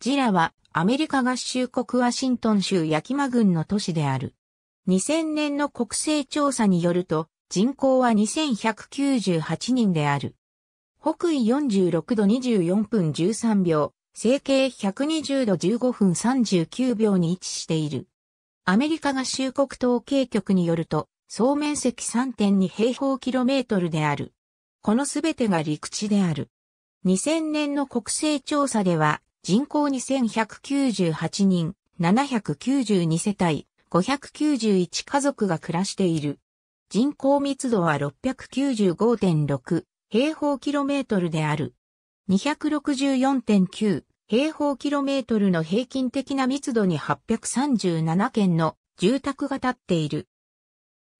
ジラはアメリカ合衆国ワシントン州ヤキマ郡の都市である。2000年の国勢調査によると人口は2198人である。北緯46度24分13秒、西経120度15分39秒に位置している。アメリカ合衆国統計局によると、総面積3.2平方キロメートルである。このすべてが陸地である。2000年の国勢調査では、人口2198人、792世帯、591家族が暮らしている。人口密度は695.6平方キロメートルである。264.9平方キロメートルの平均的な密度に837件の住宅が建っている。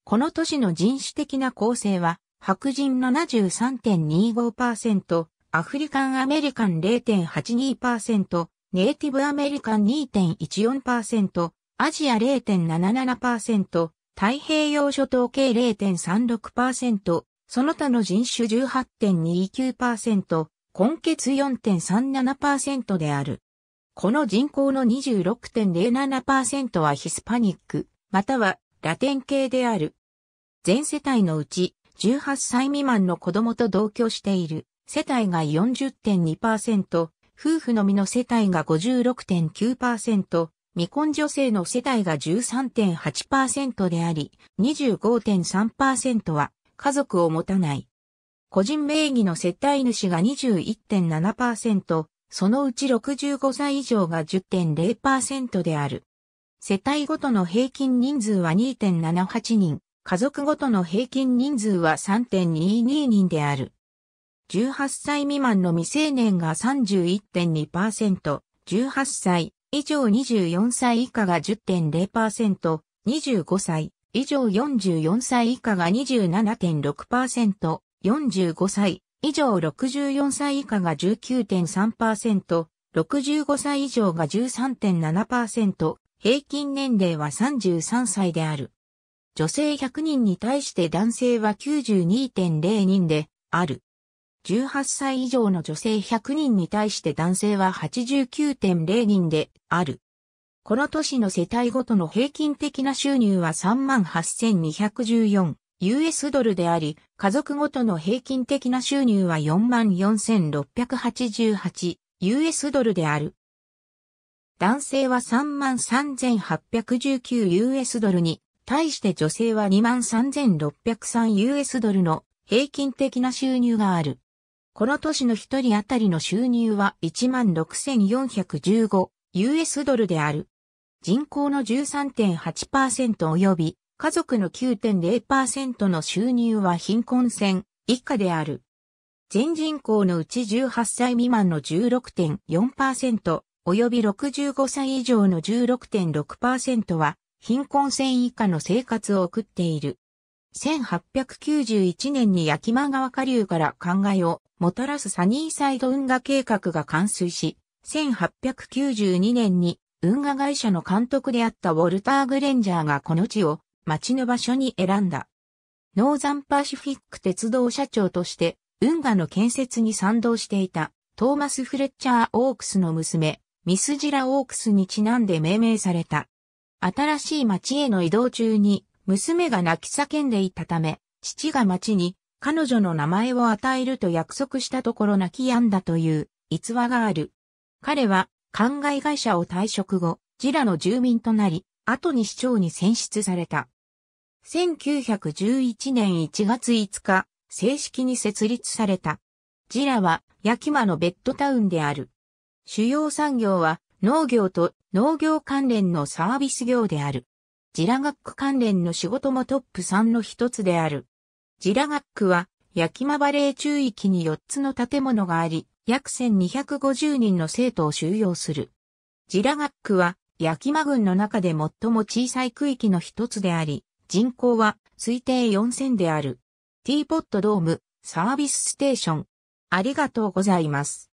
この都市の人種的な構成は、白人73.25%、アフリカンアメリカン0.82%、ネイティブアメリカン2.14%、アジア0.77%、太平洋諸島系0.36%、その他の人種18.29%、根血4.37%である。この人口の26.07%はヒスパニック、またはラテン系である。全世帯のうち18歳未満の子供と同居している世帯が40.2%、夫婦のみの世帯が56.9%、未婚女性の世帯が13.8%であり、25.3%は家族を持たない。個人名義の世帯主が21.7%、そのうち65歳以上が10.0%である。世帯ごとの平均人数は2.78人、家族ごとの平均人数は3.22人である。18歳未満の未成年が31.2%、18歳以上24歳以下が10.0%、25歳以上44歳以下が27.6%、45歳以上64歳以下が19.3%、65歳以上が13.7%、平均年齢は33歳である。女性100人に対して男性は92.0人である。18歳以上の女性100人に対して男性は89.0人である。この年の世帯ごとの平均的な収入は 38,214US ドルであり、家族ごとの平均的な収入は 44,688US ドルである。男性は 33,819US ドルに、対して女性は 23,603US ドルの平均的な収入がある。この年の一人当たりの収入は 16,415US ドルである。人口の13.8%及び家族の9.0%の収入は貧困線以下である。全人口のうち18歳未満の16.4%及び65歳以上の16.6%は貧困線以下の生活を送っている。1891年に焼間川下流から灌漑をもたらすサニーサイド運河計画が完遂し、1892年に運河会社の監督であったウォルター・グレンジャーがこの地を町の場所に選んだ。ノーザンパシフィック鉄道社長として運河の建設に賛同していたトーマス・フレッチャー・オークスの娘、ミスジラ・オークスにちなんで命名された。新しい町への移動中に娘が泣き叫んでいたため、父が町に彼女の名前を与えると約束したところ泣き止んだという逸話がある。彼は、灌漑会社を退職後、ジラの住民となり、後に市長に選出された。1911年1月5日、正式に設立された。ジラは、ヤキマのベッドタウンである。主要産業は、農業と農業関連のサービス業である。ジラ学区関連の仕事もトップ3の一つである。ジラガックは、ヤキマバレー中域に4つの建物があり、約1250人の生徒を収容する。ジラガックは、ヤキマ郡の中で最も小さい区域の一つであり、人口は推定4000である。ティーポットドーム、サービスステーション。ありがとうございます。